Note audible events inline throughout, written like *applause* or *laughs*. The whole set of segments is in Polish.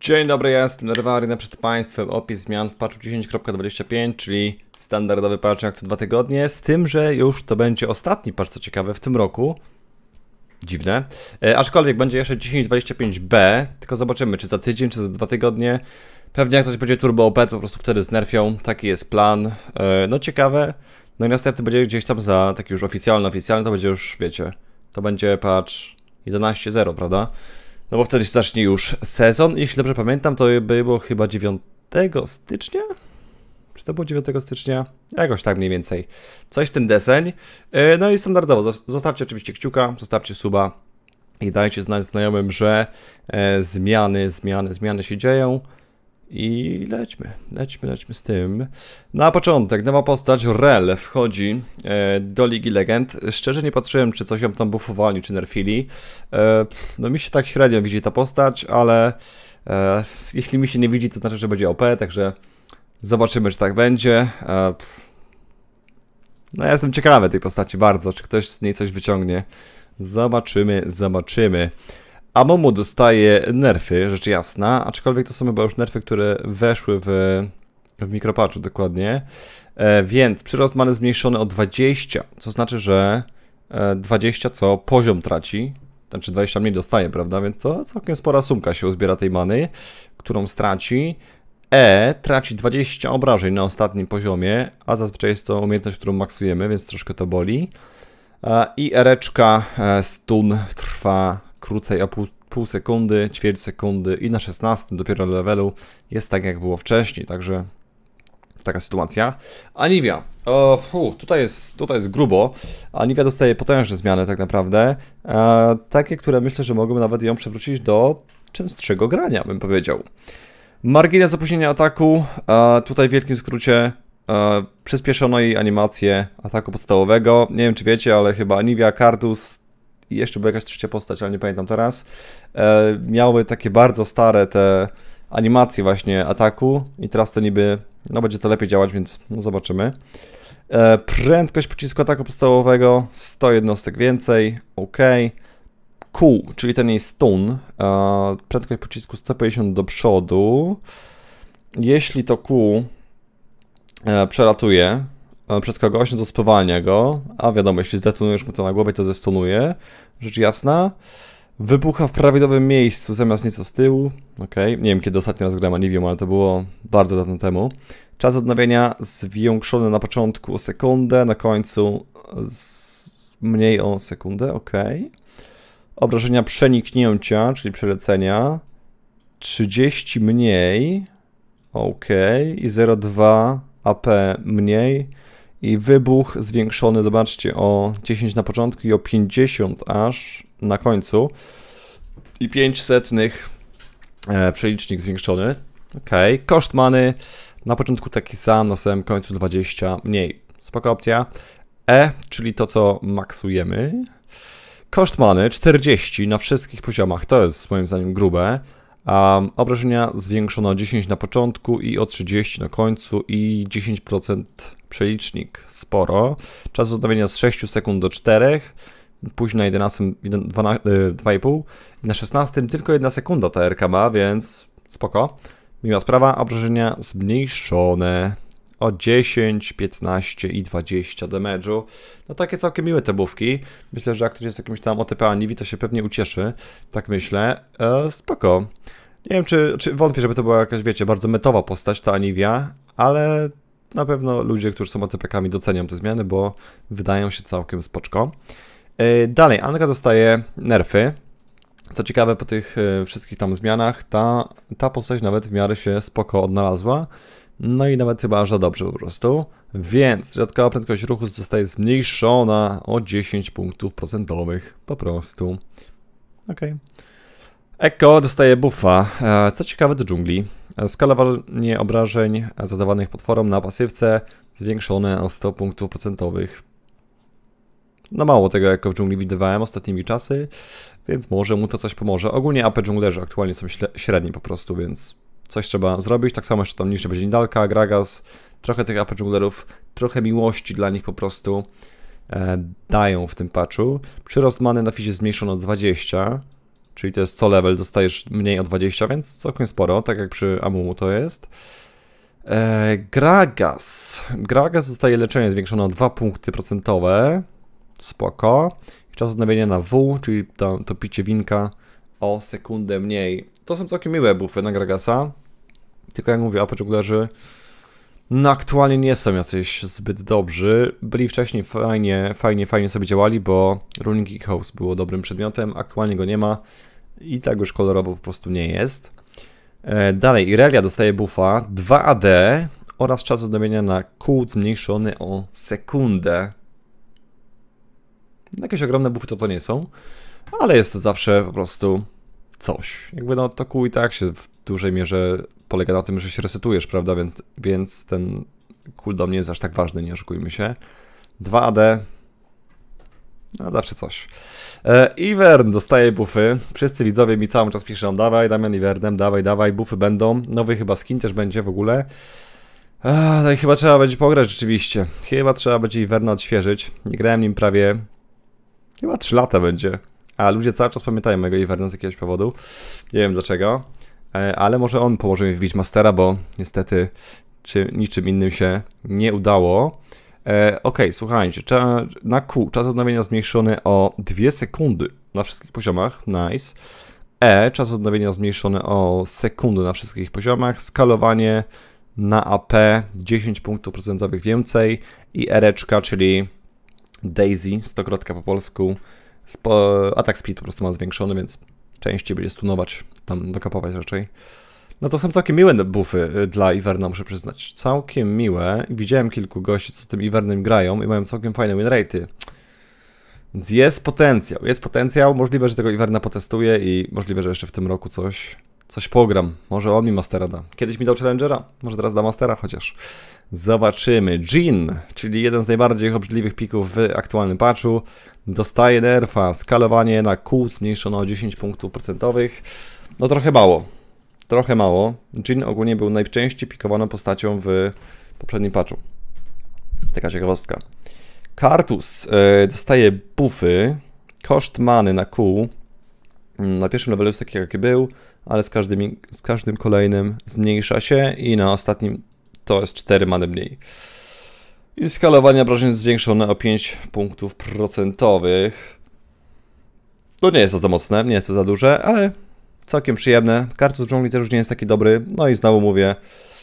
Dzień dobry, jestem Nerwary, przed Państwem opis zmian w patchu 10.25, czyli standardowy patch jak co dwa tygodnie, z tym, że już to będzie ostatni patch, co ciekawe, w tym roku. Dziwne. E, aczkolwiek będzie jeszcze 10.25b, tylko zobaczymy, czy za tydzień, czy za dwa tygodnie. Pewnie jak coś będzie turbo OP, to po prostu wtedy znerfią, taki jest plan. E, no ciekawe. No i następny będzie gdzieś tam za, taki już oficjalny, oficjalny, to będzie już, wiecie, to będzie patch 11.0, prawda? No bo wtedy zacznie już sezon. Jeśli dobrze pamiętam, to było chyba 9 stycznia? Czy to było 9 stycznia? Jakoś tak mniej więcej. Coś w ten deseń. E, no i standardowo, zostawcie oczywiście kciuka, zostawcie suba i dajcie znać znajomym, że e, zmiany, zmiany, zmiany się dzieją. I lećmy, lećmy, lećmy z tym. Na początek, nowa postać, Rel, wchodzi e, do Ligi Legend. Szczerze nie patrzyłem, czy coś ją tam bufowali, czy nerfili. E, no mi się tak średnio widzi ta postać, ale e, jeśli mi się nie widzi, to znaczy, że będzie OP, także zobaczymy, czy tak będzie. E, no ja jestem ciekawy tej postaci bardzo, czy ktoś z niej coś wyciągnie. Zobaczymy, zobaczymy. A Momo dostaje nerfy, rzecz jasna, aczkolwiek to są chyba już nerfy, które weszły w, w dokładnie. E, więc przyrost many zmniejszony o 20, co znaczy, że 20 e, co poziom traci, znaczy 20 mniej dostaje, prawda? Więc to całkiem spora sumka się uzbiera tej many, którą straci. E traci 20 obrażeń na ostatnim poziomie, a zazwyczaj jest to umiejętność, którą maksujemy, więc troszkę to boli. E, I ereczka e, stun trwa krócej, a pół, pół sekundy, ćwierć sekundy i na 16 dopiero levelu jest tak jak było wcześniej, także taka sytuacja. Anivia. O, tutaj, jest, tutaj jest grubo. Anivia dostaje potężne zmiany tak naprawdę. E, takie, które myślę, że mogą nawet ją przewrócić do częstszego grania, bym powiedział. Margines opóźnienia ataku. E, tutaj w wielkim skrócie e, przyspieszono jej animację ataku podstawowego. Nie wiem, czy wiecie, ale chyba Anivia Cardus i jeszcze była jakaś trzecia postać, ale nie pamiętam teraz, e, miały takie bardzo stare te animacje właśnie ataku i teraz to niby, no będzie to lepiej działać, więc no zobaczymy. E, prędkość pocisku ataku podstawowego 100 jednostek więcej, ok. Q, czyli ten jest stun. E, prędkość pocisku 150 do przodu. Jeśli to Q e, przelatuje, E, przez kogoś, no to spowalnia go, a wiadomo, jeśli zdetonujesz mu to na głowie, to zestonuje, rzecz jasna. Wybucha w prawidłowym miejscu, zamiast nieco z tyłu, ok, nie wiem kiedy ostatni raz grałem Anivium, ale to było bardzo dawno temu. Czas odnowienia zwiększony na początku o sekundę, na końcu mniej o sekundę, ok. Obrażenia przeniknięcia, czyli przelecenia, 30 mniej, ok, i 0,2 AP mniej i wybuch zwiększony, zobaczcie, o 10 na początku i o 50 aż na końcu i 500 e, przelicznik zwiększony. Ok, koszt many na początku taki sam, na samym końcu 20 mniej. Spoko opcja. E, czyli to co maksujemy. Koszt many 40 na wszystkich poziomach, to jest moim zdaniem grube. Um, obrażenia zwiększono o 10 na początku i o 30 na końcu i 10% przelicznik sporo. Czas odnowienia z 6 sekund do 4, później na 11, 2,5 y, i na 16 tylko 1 sekunda ta TRK ma, więc spoko. Miła sprawa, obrażenia zmniejszone o 10, 15 i 20 damage'u. No takie całkiem miłe te bufki. Myślę, że jak ktoś jest jakimś tam OTP Aniwi, to się pewnie ucieszy. Tak myślę. E, spoko. Nie wiem, czy, czy wątpię, żeby to była jakaś, wiecie, bardzo metowa postać ta Aniwia, ale na pewno ludzie, którzy są ATP-kami docenią te zmiany, bo wydają się całkiem spoczko. E, dalej, Anka dostaje nerfy. Co ciekawe, po tych e, wszystkich tam zmianach ta, ta postać nawet w miarę się spoko odnalazła. No i nawet chyba aż za dobrze po prostu. Więc dodatkowa prędkość ruchu zostaje zmniejszona o 10 punktów procentowych po prostu. Okej. Okay. Eko dostaje buffa. E, co ciekawe do dżungli. E, skalowanie obrażeń zadawanych potworom na pasywce zwiększone o 100 punktów procentowych. No mało tego jako w dżungli widywałem ostatnimi czasy, więc może mu to coś pomoże. Ogólnie AP dżunglerzy aktualnie są średni po prostu, więc coś trzeba zrobić. Tak samo jeszcze tam niższe będzie Nidalka, Gragas, trochę tych AP dżunglerów, trochę miłości dla nich po prostu e, dają w tym patchu. Przyrost many na fizie zmniejszono 20, Czyli to jest co level, dostajesz mniej o 20, więc całkiem sporo, tak jak przy Amumu to jest. E, Gragas. Gragas dostaje leczenie zwiększone o 2 punkty procentowe. Spoko. czas odnowienia na W, czyli to, to picie winka o sekundę mniej. To są całkiem miłe buffy na Gragasa. Tylko jak mówię, apoczekulerzy no aktualnie nie są jacyś zbyt dobrzy. Byli wcześniej fajnie, fajnie, fajnie sobie działali, bo Running House było dobrym przedmiotem, aktualnie go nie ma i tak już kolorowo po prostu nie jest. E, dalej, Irelia dostaje buffa 2AD oraz czas odnowienia na kół zmniejszony o sekundę. Jakieś ogromne buffy to to nie są, ale jest to zawsze po prostu coś. Jakby no to kół i tak się w dużej mierze polega na tym, że się resetujesz, prawda? Więc, więc ten cooldown nie jest aż tak ważny, nie oszukujmy się. 2AD, no zawsze coś. E, Ivern dostaje bufy. Wszyscy widzowie mi cały czas piszą, dawaj Damian Ivernem, dawaj, dawaj, bufy będą. Nowy chyba skin też będzie w ogóle. Ech, no i chyba trzeba będzie pograć rzeczywiście. Chyba trzeba będzie Iverna odświeżyć. Nie grałem nim prawie... Chyba 3 lata będzie. A ludzie cały czas pamiętają mojego Iverna z jakiegoś powodu. Nie wiem dlaczego. E, ale może on położy mi wbić mastera, bo niestety czy, niczym innym się nie udało. E, ok, słuchajcie, na Q czas odnowienia zmniejszony o 2 sekundy na wszystkich poziomach, nice. E, czas odnowienia zmniejszony o sekundę na wszystkich poziomach, skalowanie na AP 10 punktów procentowych więcej i ereczka, czyli Daisy, stokrotka po polsku, atak speed po prostu ma zwiększony, więc częściej będzie stunować, tam dokapować raczej. No to są całkiem miłe buffy y, dla Iverna, muszę przyznać. Całkiem miłe. Widziałem kilku gości, co tym Ivernem grają i mają całkiem fajne winraty. Więc jest potencjał, jest potencjał. Możliwe, że tego Iverna potestuję i możliwe, że jeszcze w tym roku coś, coś pogram. Może on mi Mastera da. Kiedyś mi dał Challengera, może teraz da Mastera chociaż. Zobaczymy. Jin, czyli jeden z najbardziej obrzydliwych pików w aktualnym patchu, dostaje nerfa. Skalowanie na kół zmniejszono o 10 punktów procentowych. No trochę mało. Trochę mało. Jin ogólnie był najczęściej pikowaną postacią w poprzednim patchu. Taka ciekawostka. Kartus e, dostaje buffy. Koszt many na kół mm, na pierwszym levelu jest taki, jaki był, ale z z każdym kolejnym zmniejsza się i na ostatnim to jest 4 many mniej. I skalowanie obrażeń zwiększone o 5 punktów procentowych. No nie jest to za mocne, nie jest to za duże, ale całkiem przyjemne. Karty w dżungli też już nie jest taki dobry. No i znowu mówię,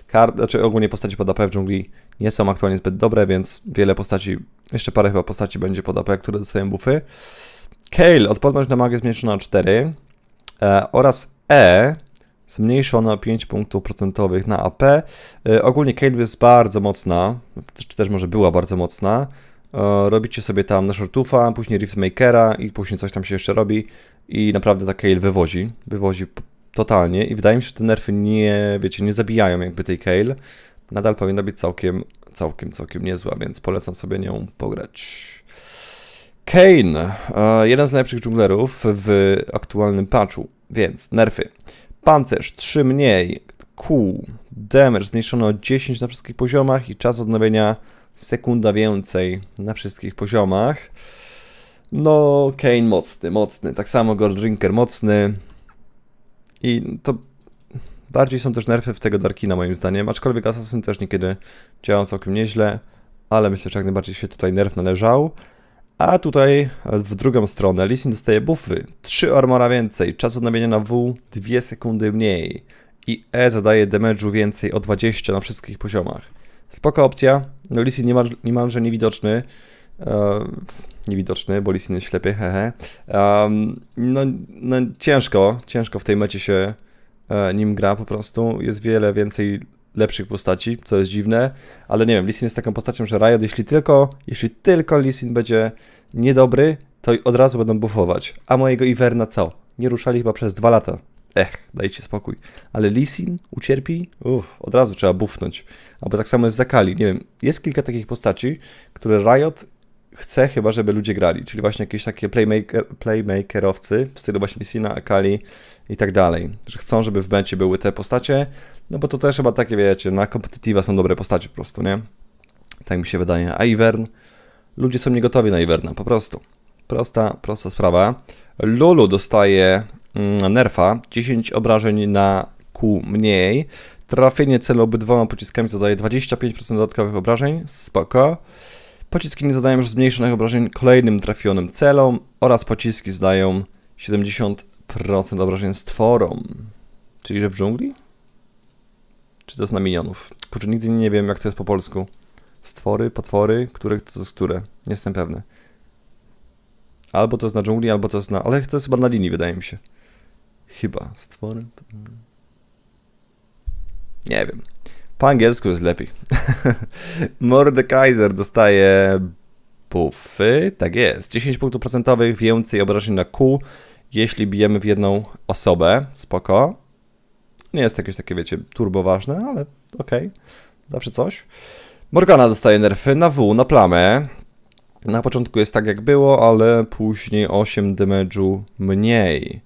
kart, znaczy ogólnie postaci pod AP w dżungli nie są aktualnie zbyt dobre, więc wiele postaci, jeszcze parę chyba postaci będzie pod AP, które dostają buffy. Kale, odporność na magię zmniejszona o 4 e, oraz E, zmniejszono o 5 punktów procentowych na AP. E, ogólnie Cable jest bardzo mocna, czy też może była bardzo mocna. E, robicie sobie tam na shortufa, później Riftmakera i później coś tam się jeszcze robi i naprawdę ta Kale wywozi, wywozi totalnie i wydaje mi się, że te nerfy nie, wiecie, nie zabijają jakby tej Kale. Nadal powinna być całkiem, całkiem, całkiem niezła, więc polecam sobie nią pograć. Kane, e, jeden z najlepszych dżunglerów w aktualnym patchu, więc nerfy. Pancerz 3 mniej, kół, damage zmniejszono o 10 na wszystkich poziomach i czas odnowienia sekunda więcej na wszystkich poziomach. No, Kane mocny, mocny. Tak samo Gold Drinker mocny. I to bardziej są też nerfy w tego Darkina moim zdaniem, aczkolwiek Assassin też niekiedy działał całkiem nieźle, ale myślę, że jak najbardziej się tutaj nerf należał. A tutaj e, w drugą stronę Lisin dostaje buffy. 3 armora więcej, czas odnawiania na W 2 sekundy mniej. I E zadaje damage'u więcej o 20 na wszystkich poziomach. Spoka opcja. No Lisin niemal, niemalże niewidoczny. E, niewidoczny, bo Lisin jest ślepy, hehe. no, no ciężko, ciężko w tej mecie się e, nim gra po prostu. Jest wiele więcej lepszych postaci, co jest dziwne, ale nie wiem, Lissin jest taką postacią, że Riot, jeśli tylko, jeśli tylko Lissin będzie niedobry, to od razu będą bufować. A mojego Iverna co? Nie ruszali chyba przez dwa lata. Ech, dajcie spokój. Ale Lissin ucierpi? Uff, od razu trzeba bufnąć. Albo tak samo jest Zakali. Nie wiem, jest kilka takich postaci, które Riot chce chyba, żeby ludzie grali, czyli właśnie jakieś takie playmaker, playmakerowcy w stylu właśnie Messina, Akali i tak dalej, że chcą, żeby w bencie były te postacie, no bo to też chyba takie, wiecie, na kompetitiva są dobre postacie po prostu, nie? Tak mi się wydaje. A Ivern? Ludzie są niegotowi na Iverna, po prostu. Prosta, prosta sprawa. Lulu dostaje mm, nerfa, 10 obrażeń na Q mniej, trafienie celu obydwoma pociskami zadaje 25% dodatkowych obrażeń, spoko. Pociski nie zadają już zmniejszonych obrażeń kolejnym trafionym celom oraz pociski zdają 70% obrażeń stworom. Czyli że w dżungli? Czy to jest na minionów? Kurczę, nigdy nie wiem jak to jest po polsku. Stwory, potwory, które to jest które? Nie jestem pewny. Albo to jest na dżungli, albo to jest na... Ale to jest chyba na linii, wydaje mi się. Chyba. Stwory... Nie wiem. Po angielsku jest lepiej. *laughs* Mordekaiser dostaje buffy. Tak jest. 10 punktów procentowych więcej obrażeń na kół, jeśli bijemy w jedną osobę. Spoko. Nie jest jakieś takie, wiecie, turbo ważne, ale okej. Okay. Zawsze coś. Morgana dostaje nerfy na W, na plamę. Na początku jest tak jak było, ale później 8 damage'u mniej.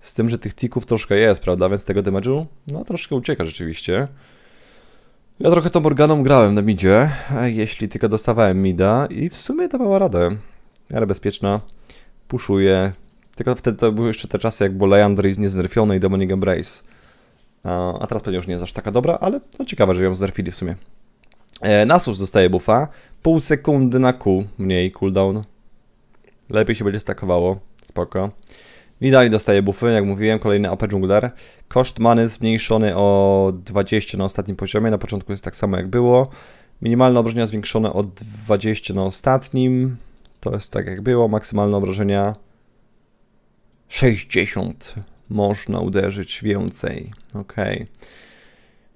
Z tym, że tych tików troszkę jest, prawda? Więc tego damage'u, no troszkę ucieka rzeczywiście. Ja trochę tą Morganą grałem na midzie, jeśli tylko dostawałem mida i w sumie dawała radę. Miarę bezpieczna, puszuje. Tylko wtedy to były jeszcze te czasy, jak Boleander jest nieznerfiony i Dominic Embrace. A teraz pewnie już nie jest aż taka dobra, ale no ciekawe, że ją znerfili w sumie. E, Nasus dostaje buffa. Pół sekundy na Q, mniej cooldown. Lepiej się będzie stakowało, spoko. Nidali dostaje buffy, jak mówiłem, kolejny AP jungler. Koszt many zmniejszony o 20 na ostatnim poziomie, na początku jest tak samo jak było. Minimalne obrażenia zwiększone o 20 na ostatnim, to jest tak jak było. Maksymalne obrażenia 60 można uderzyć więcej. Ok.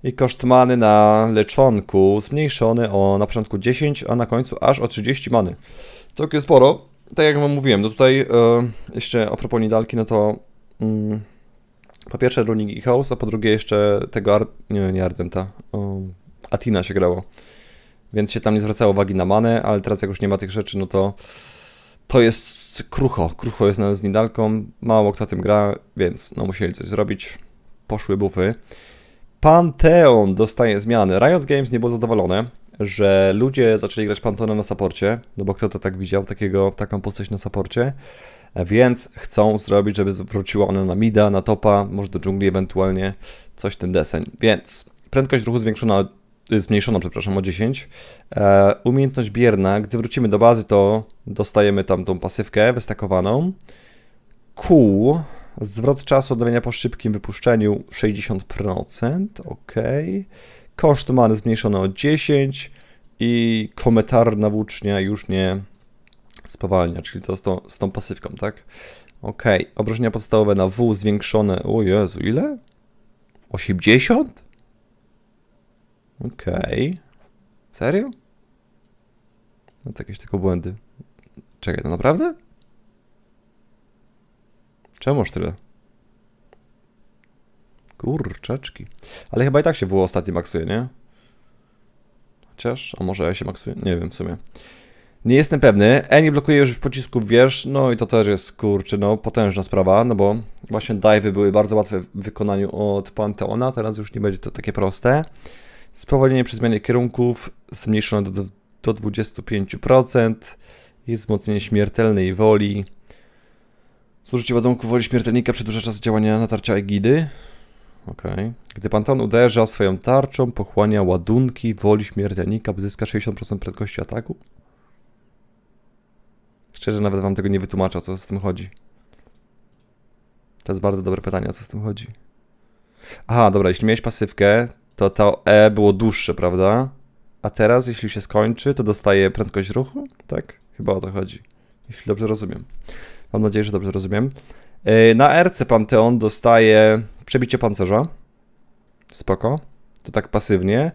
I koszt many na leczonku zmniejszony o na początku 10, a na końcu aż o 30 many. Całkiem sporo tak jak wam mówiłem, no tutaj y, jeszcze a propos Nidalki, no to y, po pierwsze Running i House, a po drugie jeszcze tego, Ar nie, nie Ardenta, um, Atina się grało. Więc się tam nie zwracało uwagi na manę, ale teraz jak już nie ma tych rzeczy, no to to jest krucho. Krucho jest z Nidalką, mało kto tym gra, więc no musieli coś zrobić. Poszły bufy. Pantheon dostaje zmiany. Riot Games nie było zadowolone że ludzie zaczęli grać Pantone na saporcie, no bo kto to tak widział, takiego, taką postać na saporcie, e, więc chcą zrobić, żeby wróciła ona na mida, na topa, może do dżungli ewentualnie, coś ten deseń. Więc prędkość ruchu zwiększona y, przepraszam, o 10. E, umiejętność bierna, gdy wrócimy do bazy, to dostajemy tam tą pasywkę wystakowaną. Q, zwrot czasu odnowienia po szybkim wypuszczeniu 60%, ok. Koszt man zmniejszono o 10 i kometarna włócznia już nie spowalnia, czyli to z tą, z tą pasywką, tak? Ok, obrażenia podstawowe na W zwiększone, o Jezu, ile? 80? Ok, Serio? No to jakieś tylko błędy. Czekaj, to naprawdę? Czemuż tyle? Kurczaczki. Ale chyba i tak się w ostatni maksuje, nie? Chociaż, a może ja się maksuję? Nie wiem w sumie. Nie jestem pewny. E nie blokuje już w pocisku wierz, no i to też jest kurczy, no potężna sprawa, no bo właśnie dive'y były bardzo łatwe w wykonaniu od Panteona, teraz już nie będzie to takie proste. Spowolnienie przy zmianie kierunków zmniejszone do, do 25%. Jest wzmocnienie śmiertelnej woli. Zużycie ładunku woli śmiertelnika przedłuża czas działania natarcia egidy. Okay. Gdy panton uderza swoją tarczą, pochłania ładunki woli śmiertelnika, by zyskać 60% prędkości ataku? Szczerze, nawet wam tego nie wytłumaczę, co z tym chodzi. To jest bardzo dobre pytanie, o co z tym chodzi. Aha, dobra, jeśli miałeś pasywkę, to to E było dłuższe, prawda? A teraz, jeśli się skończy, to dostaje prędkość ruchu? Tak? Chyba o to chodzi. Jeśli dobrze rozumiem. Mam nadzieję, że dobrze rozumiem. E, na RC Panteon dostaje Przebicie pancerza. Spoko. To tak pasywnie.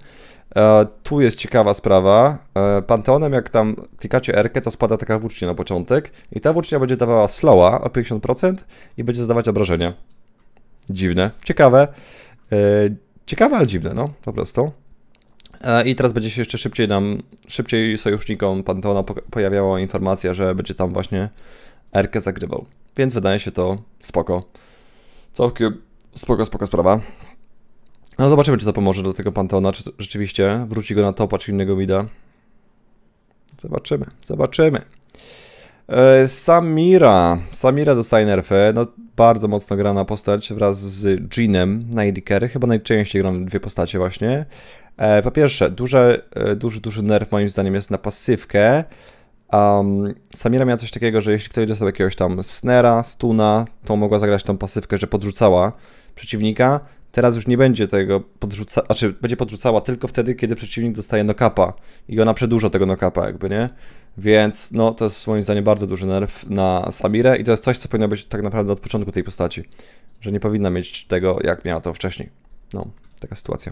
E, tu jest ciekawa sprawa. E, Panteonem, jak tam klikacie R, to spada taka włócznia na początek. I ta włócznia będzie dawała slowa o 50% i będzie zadawać obrażenia. Dziwne. Ciekawe. E, ciekawe, ale dziwne, no, po prostu. E, I teraz będzie się jeszcze szybciej nam, szybciej sojusznikom Panteona pojawiała informacja, że będzie tam właśnie Erkę zagrywał. Więc wydaje się to spoko. Całkiem Spoko, spoko sprawa. No zobaczymy, czy to pomoże do tego Panteona, czy rzeczywiście wróci go na topa, czy innego mida. Zobaczymy, zobaczymy. E, Samira. Samira dostaje nerfy. No, bardzo mocno grana postać wraz z Jeanem Nightcare. Chyba najczęściej gram dwie postacie właśnie. E, po pierwsze, duże, e, duży, duży nerf moim zdaniem jest na pasywkę. Um, Samira miała coś takiego, że jeśli ktoś dostał jakiegoś tam snera, stuna, to mogła zagrać tą pasywkę, że podrzucała przeciwnika. Teraz już nie będzie tego podrzucała, znaczy będzie podrzucała tylko wtedy, kiedy przeciwnik dostaje nokapa i ona przedłuża tego nokapa jakby, nie? Więc no to jest moim zdaniem bardzo duży nerw na Samirę i to jest coś, co powinno być tak naprawdę od początku tej postaci, że nie powinna mieć tego, jak miała to wcześniej. No, taka sytuacja.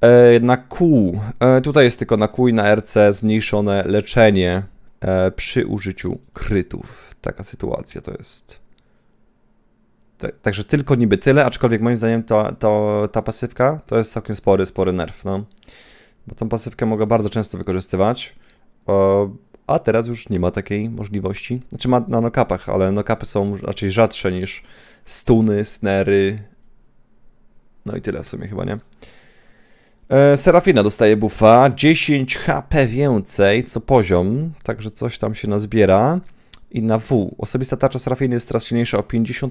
E, na Q, e, tutaj jest tylko na Q i na RC zmniejszone leczenie E, przy użyciu krytów. Taka sytuacja to jest. Także tylko niby tyle, aczkolwiek moim zdaniem ta, ta, ta pasywka to jest całkiem spory, spory nerw, no. Bo tą pasywkę mogę bardzo często wykorzystywać, a teraz już nie ma takiej możliwości. Znaczy ma na nokapach, ale nokapy są raczej rzadsze niż stuny, snery, no i tyle w sumie chyba, nie? E, Serafina dostaje buffa, 10 HP więcej, co poziom, także coś tam się nazbiera. I na W. Osobista tarcza Serafiny jest teraz silniejsza o 50%.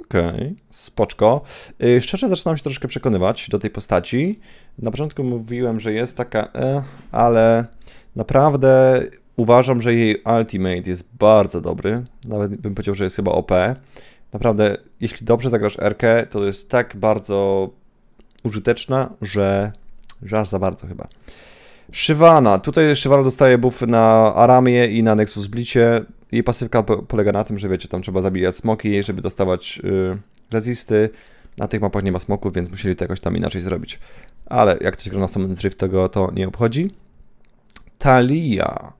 Okej, okay, spoczko. E, szczerze zaczynam się troszkę przekonywać do tej postaci. Na początku mówiłem, że jest taka e, ale naprawdę uważam, że jej ultimate jest bardzo dobry. Nawet bym powiedział, że jest chyba OP. Naprawdę, jeśli dobrze zagrasz Erkę, to jest tak bardzo użyteczna, że, że aż za bardzo chyba. Shyvana. Tutaj Shyvana dostaje buffy na Aramię i na Nexus Blicie. Jej pasywka polega na tym, że wiecie, tam trzeba zabijać smoki, żeby dostawać yy, rezisty. Na tych mapach nie ma smoków, więc musieli to jakoś tam inaczej zrobić. Ale jak ktoś gra na Summon's Rift, tego to nie obchodzi. Talia.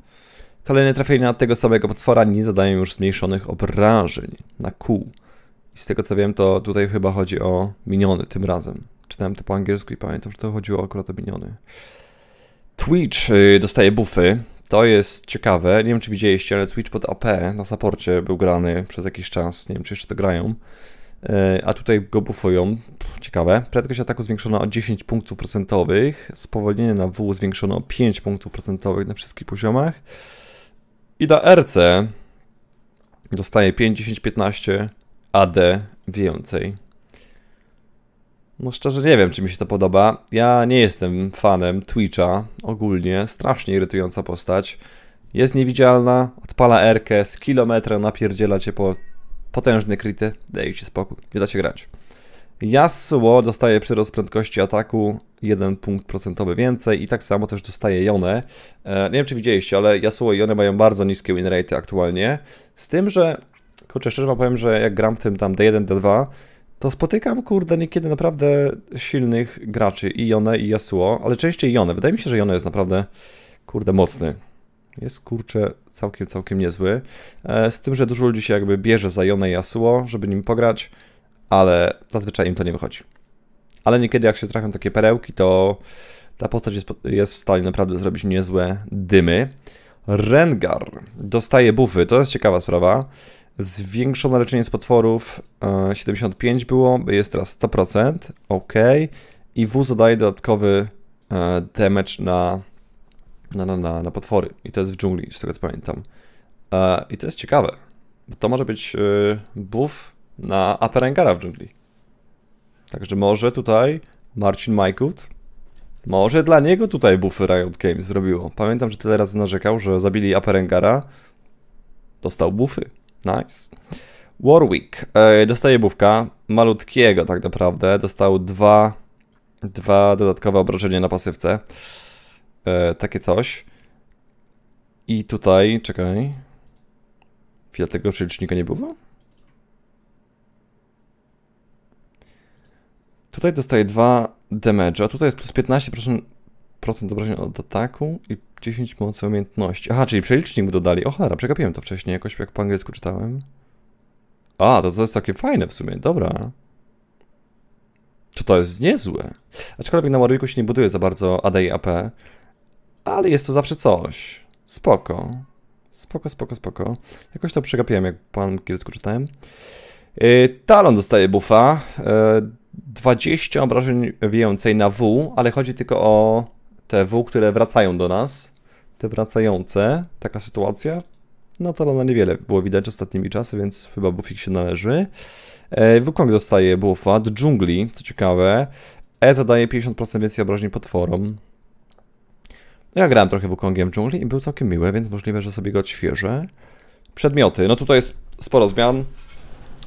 Kolejne trafienia tego samego potwora nie zadają już zmniejszonych obrażeń na kół. I z tego co wiem, to tutaj chyba chodzi o miniony tym razem. Czytałem to po angielsku i pamiętam, że to chodziło akurat o miniony. Twitch y, dostaje buffy. To jest ciekawe. Nie wiem, czy widzieliście, ale Twitch pod AP na saporcie był grany przez jakiś czas. Nie wiem, czy jeszcze to grają. Y, a tutaj go bufują. Ciekawe. Prędkość ataku zwiększona o 10 punktów procentowych. Spowolnienie na W zwiększono o 5 punktów procentowych na wszystkich poziomach. I da RC dostaje 5, 10, 15 AD więcej. No szczerze nie wiem, czy mi się to podoba. Ja nie jestem fanem Twitcha ogólnie. Strasznie irytująca postać. Jest niewidzialna, odpala erkę, z kilometra napierdziela cię po potężne kryty. Dajcie spokój, nie da się grać. Yasuo dostaje przyrost prędkości ataku jeden punkt procentowy więcej i tak samo też dostaje Jone. E, nie wiem, czy widzieliście, ale Yasuo i Jone mają bardzo niskie win rate aktualnie, z tym, że, kurczę, szczerze wam powiem, że jak gram w tym tam D1, D2, to spotykam, kurde, niekiedy naprawdę silnych graczy i Jone i Yasuo, ale częściej Jone. Wydaje mi się, że Jone jest naprawdę, kurde, mocny. Jest, kurczę, całkiem, całkiem niezły. E, z tym, że dużo ludzi się jakby bierze za Jone i Yasuo, żeby nim pograć, ale zazwyczaj im to nie wychodzi ale niekiedy jak się trafią takie perełki, to ta postać jest, jest w stanie naprawdę zrobić niezłe dymy. Rengar dostaje buffy, to jest ciekawa sprawa. Zwiększone leczenie z potworów 75 e, było, jest teraz 100%, ok. I W zadaje dodatkowy e, damage na, na, na, na, na potwory. I to jest w dżungli, z tego co pamiętam. E, I to jest ciekawe, bo to może być buff na AP Rengara w dżungli. Także może tutaj Marcin Majkut, może dla niego tutaj bufy Riot Games zrobiło. Pamiętam, że tyle razy narzekał, że zabili Aperengara. Dostał bufy. Nice. Warwick. E, dostaje bufka. Malutkiego tak naprawdę. Dostał dwa, dwa dodatkowe obrażenia na pasywce. E, takie coś. I tutaj, czekaj. Chwila tego przelicznika nie było? Tutaj dostaje 2 a tutaj jest plus 15% obrażeń od ataku i 10 mocy umiejętności. Aha, czyli przelicznik mu dodali. O cholera, przegapiłem to wcześniej jakoś, jak po angielsku czytałem. A, to to jest takie fajne w sumie, dobra. To to jest niezłe. Aczkolwiek na Warwicku się nie buduje za bardzo AD i AP, ale jest to zawsze coś. Spoko. Spoko, spoko, spoko. Jakoś to przegapiłem, jak po angielsku czytałem. Yy, Talon dostaje buffa. Yy, 20 obrażeń więcej na W, ale chodzi tylko o te W, które wracają do nas. Te wracające, taka sytuacja. No to na niewiele było widać ostatnimi czasy, więc chyba buffik się należy. E, Wukong dostaje buffa do dżungli, co ciekawe. E zadaje 50% więcej obrażeń potworom. No ja grałem trochę Wukongiem w dżungli i był całkiem miły, więc możliwe, że sobie go odświeżę. Przedmioty. No tutaj jest sporo zmian.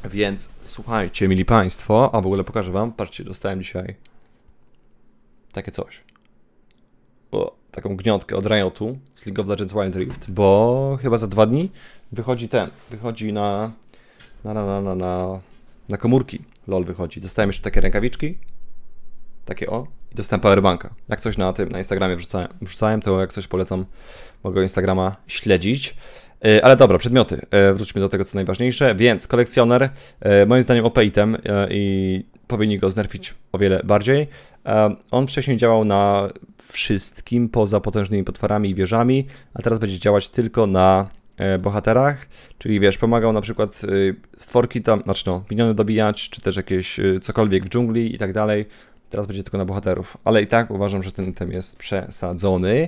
Więc słuchajcie, mili Państwo, a w ogóle pokażę Wam, patrzcie, dostałem dzisiaj takie coś. O, taką gniotkę od Riotu z League of Legends Wild Rift, bo chyba za dwa dni wychodzi ten, wychodzi na, na, na, na, na, na komórki. LOL wychodzi. Dostałem jeszcze takie rękawiczki, takie o, i dostałem powerbanka. Jak coś na tym, na Instagramie wrzucałem, wrzucałem to jak coś polecam, mogę Instagrama śledzić. E, ale dobra, przedmioty. E, wróćmy do tego, co najważniejsze. Więc kolekcjoner, e, moim zdaniem OP item i powinni go znerfić o wiele bardziej. On wcześniej działał na wszystkim poza potężnymi potworami i wieżami, a teraz będzie działać tylko na bohaterach, czyli wiesz, pomagał na przykład stworki tam, znaczy no, miniony dobijać, czy też jakieś cokolwiek w dżungli i tak dalej. Teraz będzie tylko na bohaterów, ale i tak uważam, że ten item jest przesadzony.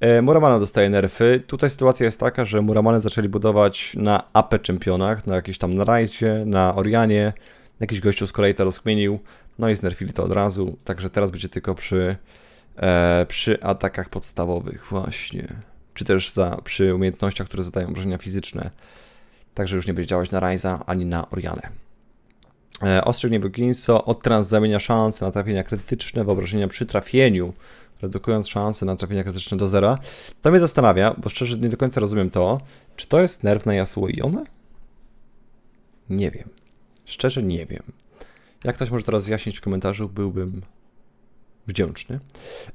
E, Muramana dostaje nerfy. Tutaj sytuacja jest taka, że Muramany zaczęli budować na AP czempionach, na jakiejś tam Narajcie, na Orianie. Jakiś gościu z kolei to rozkminił. no i znerfili to od razu, także teraz będzie tylko przy, e, przy atakach podstawowych właśnie. Czy też za, przy umiejętnościach, które zadają obrażenia fizyczne. Także już nie będzie działać na Ryza ani na Orianę. E, Ostrzegnie Wilkinso od teraz zamienia szanse na trafienia krytyczne w obrażenia przy trafieniu redukując szanse na trafienia krytyczne do zera. To mnie zastanawia, bo szczerze nie do końca rozumiem to, czy to jest nerw na i Iona? Nie wiem. Szczerze nie wiem. Jak ktoś może teraz zjaśnić w komentarzu, byłbym wdzięczny.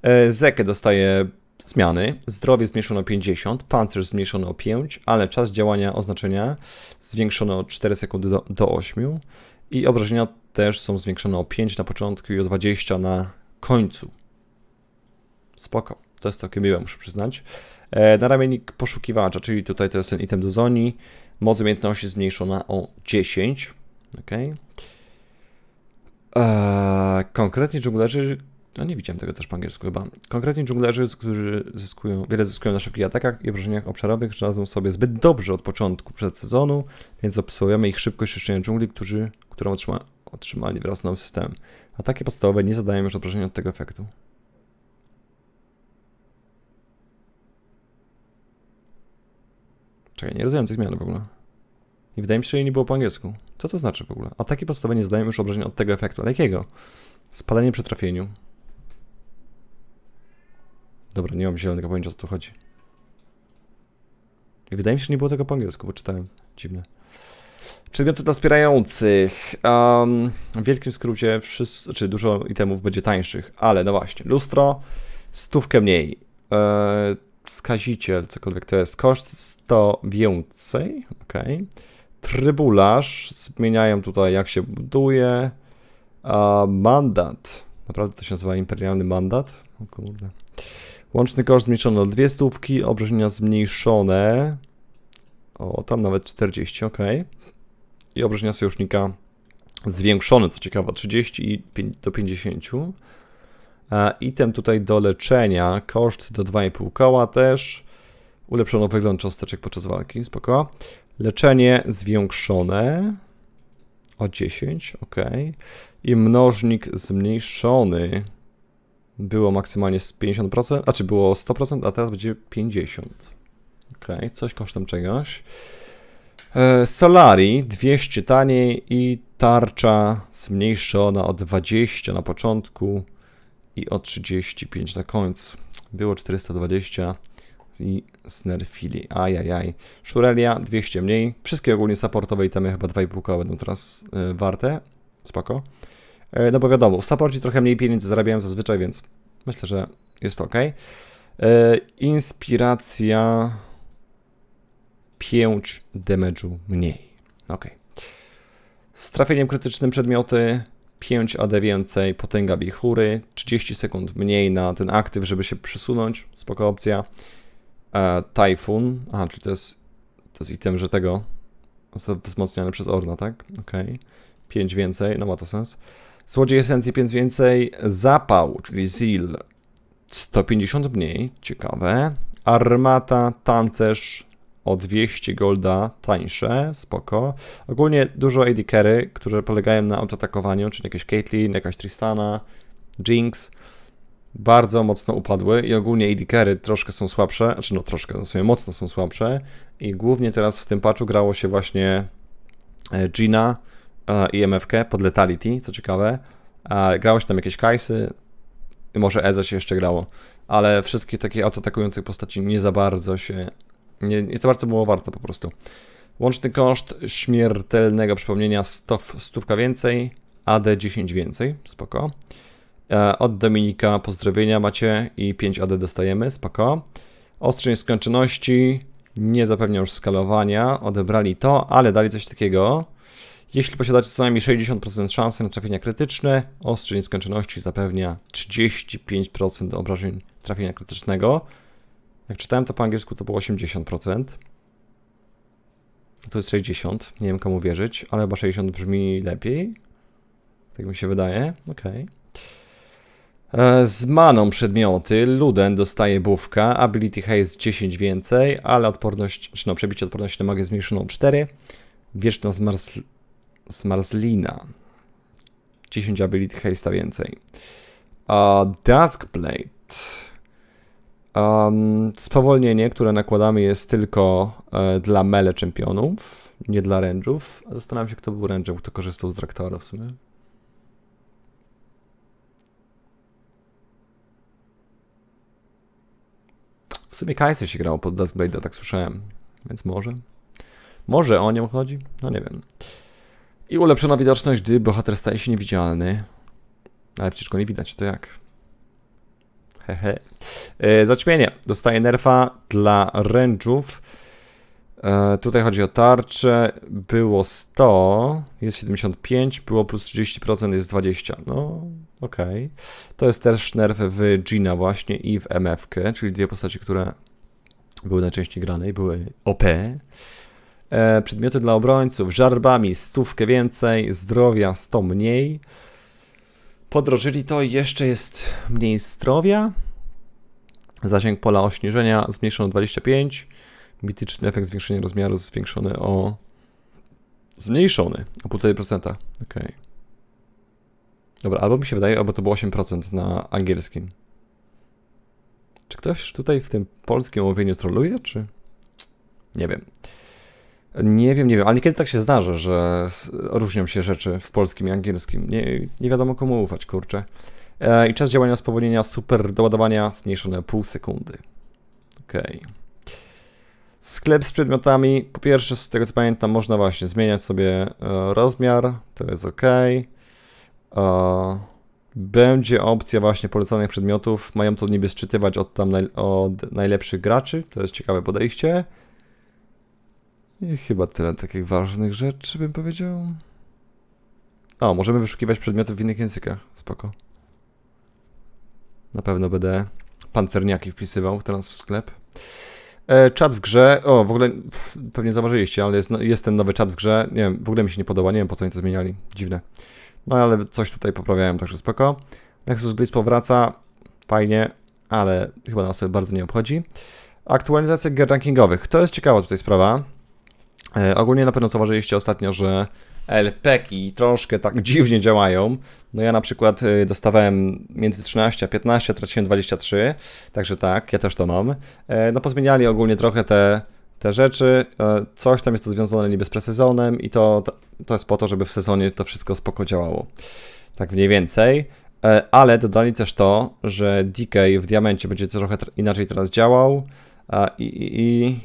E, Zekę dostaje zmiany. Zdrowie zmniejszono o 50, pancerz zmniejszono o 5, ale czas działania oznaczenia zwiększono o 4 sekundy do, do 8 i obrażenia też są zwiększone o 5 na początku i o 20 na końcu. Spoko, to jest takie miłe, muszę przyznać. E, na ramiennik poszukiwacza, czyli tutaj to jest ten item do zoni. Moc umiejętności zmniejszona o 10. Ok. Eee, konkretnie dżunglerzy no nie widziałem tego też po angielsku chyba. Konkretnie dżunglerzy, którzy zyskują, wiele zyskują na szybkich atakach i obrażeniach obszarowych, radzą sobie zbyt dobrze od początku przed sezonu, więc obsługujemy ich szybkość czyszczenia dżungli, którzy, którą otrzyma, otrzymali wraz z nowym systemem. Ataki podstawowe nie zadają już obrażenia od tego efektu. Czekaj, nie rozumiem tych zmian w ogóle. I wydaje mi się, że nie było po angielsku. Co to znaczy w ogóle? Ataki podstawowe nie zadają już obrażeń od tego efektu. Ale jakiego? Spalenie przy trafieniu. Dobra, nie mam zielonego pojęcia, o co tu chodzi. I wydaje mi się, że nie było tego po angielsku, bo czytałem. Dziwne. Przedmioty dla wspierających. Um, w wielkim skrócie, wszyscy, czy dużo itemów będzie tańszych, ale no właśnie. Lustro, stówkę mniej. Eee, skaziciel, cokolwiek to jest, koszt 100 więcej, ok. Trybularz, zmieniają tutaj jak się buduje, a mandat, naprawdę to się nazywa imperialny mandat, o kurde. Łączny koszt zmniejszony o dwie stówki, obrażenia zmniejszone, o tam nawet 40, ok. I obrażenia sojusznika zwiększone, co ciekawe, 30 i do 50. E, item tutaj do leczenia, koszt do 2,5 koła też. Ulepszono wygląd cząsteczek podczas walki, spoko. Leczenie zwiększone o 10, ok. I mnożnik zmniejszony było maksymalnie z 50%, a czy było 100%, a teraz będzie 50. Ok, coś kosztem czegoś. E, solari 200 taniej i tarcza zmniejszona o 20 na początku i o 35 na końcu. Było 420 i Snerfili. Ajajaj. Shurelia 200 mniej. Wszystkie ogólnie supportowe itemy chyba 2,5 będą teraz e, warte. Spoko. Yy, no bo wiadomo, w supportzie trochę mniej pieniędzy zarabiałem zazwyczaj, więc myślę, że jest ok. E, inspiracja 5 damage'u mniej. Ok. Z trafieniem krytycznym przedmioty 5 AD więcej, potęga wichury, 30 sekund mniej na ten aktyw, żeby się przesunąć, spoko opcja. E, Tajfun, aha, czyli to jest, to jest item, że tego, wzmocniony przez Orna, tak? Ok, 5 więcej, no ma to sens. Złodziej esencji 5 więcej, zapał, czyli zeal, 150 mniej, ciekawe. Armata, tancerz, o 200 golda tańsze, spoko. Ogólnie dużo AD carry, które polegają na autoatakowaniu, czyli jakieś Caitlyn, jakaś Tristana, Jinx, bardzo mocno upadły i ogólnie AD carry troszkę są słabsze, znaczy no troszkę, no sobie mocno są słabsze i głównie teraz w tym patchu grało się właśnie e, Gina e, i MFK pod Letality, co ciekawe. E, grało się tam jakieś kaisy może Eze się jeszcze grało, ale wszystkie takie autoatakujące postaci nie za bardzo się nie, nie za bardzo było warto po prostu. Łączny koszt śmiertelnego przypomnienia 100, stówka więcej, AD 10 więcej, spoko. E, od Dominika pozdrowienia macie i 5 AD dostajemy, spoko. Ostrzeń skończoności, nie zapewnia już skalowania, odebrali to, ale dali coś takiego. Jeśli posiadacie co najmniej 60% szansy na trafienia krytyczne, ostrzeń skończoności zapewnia 35% obrażeń trafienia krytycznego. Jak czytałem to po angielsku, to było 80%. To jest 60, nie wiem komu wierzyć, ale chyba 60 brzmi lepiej. Tak mi się wydaje, okej. Okay. E, z maną przedmioty, Luden dostaje bufka, Ability Haze 10 więcej, ale odporność, czy no przebicie odporności na magię zmniejszoną 4. Wieczna z zmarzlina, 10 Ability Haste'a więcej. A Duskblade Um, spowolnienie, które nakładamy, jest tylko e, dla mele czempionów, nie dla range'ów. Zastanawiam się, kto był range'em, kto korzystał z Draktora w sumie. W sumie Kajsa się grał pod Duskblade'a, tak słyszałem. Więc może. Może o nią chodzi? No nie wiem. I ulepszona widoczność, gdy bohater staje się niewidzialny. Ale przecież go nie widać, to jak? Hehe. Yy, zaćmienie. Dostaje nerfa dla ręczów. E, tutaj chodzi o tarczę. Było 100, jest 75, było plus 30%, jest 20. No, okej. Okay. To jest też nerf w Gina właśnie i w MF, czyli dwie postacie, które były najczęściej grane i były OP. E, przedmioty dla obrońców, żarbami stówkę więcej, zdrowia 100 mniej, podrożyli to i jeszcze jest mniej zdrowia. Zasięg pola ośnieżenia zmniejszono o 25. Mityczny efekt zwiększenia rozmiaru zwiększony o... Zmniejszony o 1,5%. Okej. Okay. Dobra, albo mi się wydaje, albo to było 8% na angielskim. Czy ktoś tutaj w tym polskim omówieniu troluje, czy... Nie wiem. Nie wiem, nie wiem, ale niekiedy tak się zdarza, że różnią się rzeczy w polskim i angielskim. Nie, nie wiadomo komu ufać, kurczę. E, I czas działania spowolnienia super doładowania zmniejszone pół sekundy. Okej. Okay. Sklep z przedmiotami. Po pierwsze, z tego co pamiętam, można właśnie zmieniać sobie e, rozmiar. To jest ok. E, będzie opcja właśnie polecanych przedmiotów. Mają to niby sczytywać od tam naj od najlepszych graczy. To jest ciekawe podejście. I chyba tyle takich ważnych rzeczy bym powiedział. O, możemy wyszukiwać przedmioty w innych językach. Spoko. Na pewno będę pancerniaki wpisywał teraz w sklep. E, czat w grze. O, w ogóle pewnie zauważyliście, ale jest, no, jest, ten nowy czat w grze. Nie wiem, w ogóle mi się nie podoba. Nie wiem, po co oni to zmieniali. Dziwne. No ale coś tutaj poprawiałem, także spoko. Nexus Blitz powraca. Fajnie, ale chyba nas to bardzo nie obchodzi. Aktualizacja gier rankingowych. To jest ciekawa tutaj sprawa. E, ogólnie na pewno zauważyliście ostatnio, że LPki troszkę tak dziwnie działają. No ja na przykład e, dostawałem między 13 a 15, traciłem 23, także tak, ja też to mam. E, no pozmieniali ogólnie trochę te, te rzeczy. Coś tam jest to związane niby z presezonem i to, to jest po to, żeby w sezonie to wszystko spoko działało. Tak mniej więcej. Ale dodali też to, że DK w diamencie będzie trochę inaczej teraz działał i, i, i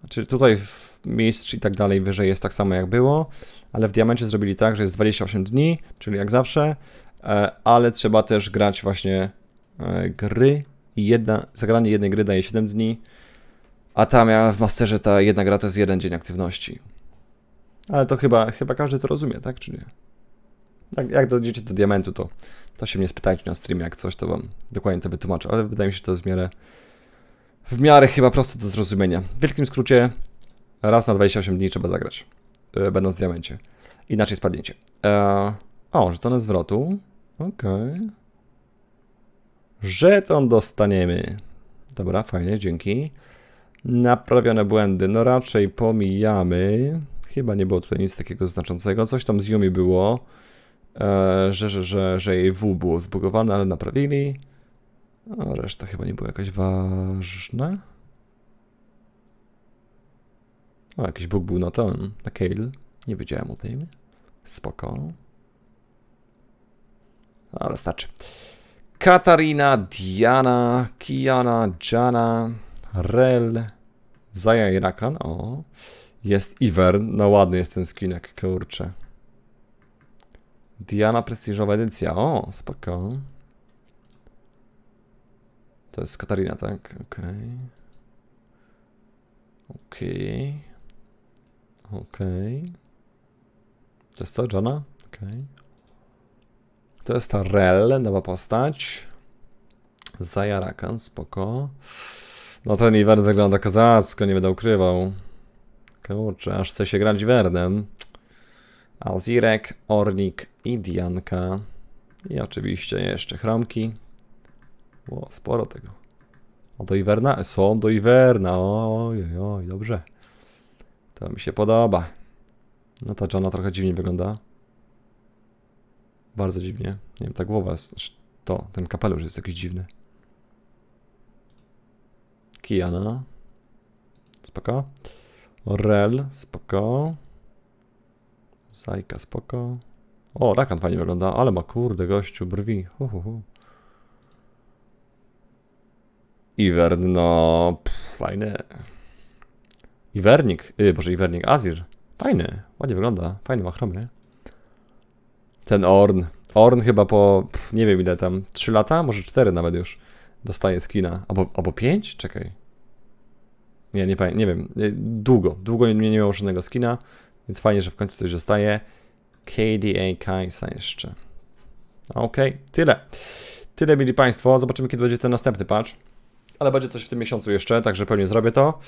znaczy tutaj w mistrz i tak dalej wyżej jest tak samo jak było, ale w diamencie zrobili tak, że jest 28 dni, czyli jak zawsze, e, ale trzeba też grać właśnie e, gry i jedna, zagranie jednej gry daje 7 dni, a tam ja w masterze ta jedna gra to jest jeden dzień aktywności. Ale to chyba, chyba każdy to rozumie, tak czy nie? Tak, jak dojdziecie do diamentu, to, to się mnie spytajcie na streamie, jak coś, to wam dokładnie to wytłumaczę, ale wydaje mi się, że to jest w miarę w miarę chyba proste do zrozumienia. W wielkim skrócie, raz na 28 dni trzeba zagrać, e, będąc w diamencie. Inaczej spadniecie. Eee, o, żetony zwrotu. Okej. Okay. Żeton dostaniemy. Dobra, fajnie, dzięki. Naprawione błędy, no raczej pomijamy. Chyba nie było tutaj nic takiego znaczącego. Coś tam z Yumi było, eee, że, że, że, że jej W było zbugowane, ale naprawili. A no, reszta chyba nie była jakaś ważna. O, jakiś Bóg był na ten, na Kale. Nie wiedziałem o tym. Spoko. Ale no, starczy. Katarina, Diana, Kiana, Jana, Rel, Zaja i Rakan. O, jest Ivern. No ładny jest ten skinek, kurczę. Diana prestiżowa edycja. O, spoko. To jest Katarina, tak? Okej. Okay. Okej. Okay. Okej. Okay. To jest co, Jana? Okej. Okay. To jest ta Rel, nowa postać. Zajarakan, spoko. No ten Iwer wygląda kazacko, nie będę ukrywał. Kurczę, aż chce się grać Werdem. Azirek, Ornik i Dianka. I oczywiście jeszcze Chromki. O, sporo tego. O, do Iverna Są do Iverna, Ojej, oj, dobrze. To mi się podoba. No ta Johna trochę dziwnie wygląda. Bardzo dziwnie. Nie wiem, ta głowa jest... Znaczy to, ten kapelusz jest jakiś dziwny. Kiana. Spoko. Rel, spoko. Zajka, spoko. O, Rakan fajnie wygląda, ale ma kurde gościu brwi. Hu, hu, hu. Ivern, no... Pff, fajny. Ivernik, yy, boże Ivernik Azir. Fajny, ładnie wygląda, fajny ma chromy. Ten Orn. Orn chyba po, pff, nie wiem ile tam, 3 lata? Może 4 nawet już. Dostaje skina. Albo, albo 5? Czekaj. Nie, nie nie wiem. Y, długo, długo nie, nie miało żadnego skina, więc fajnie, że w końcu coś dostaje. KDA Kaisa jeszcze. Okej, okay, tyle. Tyle mieli Państwo. Zobaczymy, kiedy będzie ten następny patch ale będzie coś w tym miesiącu jeszcze, także pewnie zrobię to.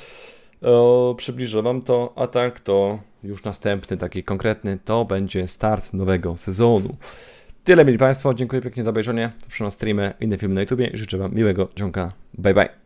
O, przybliżę Wam to, a tak to już następny, taki konkretny, to będzie start nowego sezonu. Tyle mieli Państwo, dziękuję pięknie za obejrzenie, to przy nas streamy, inne filmy na YouTubie życzę Wam miłego dzionka. Bye bye.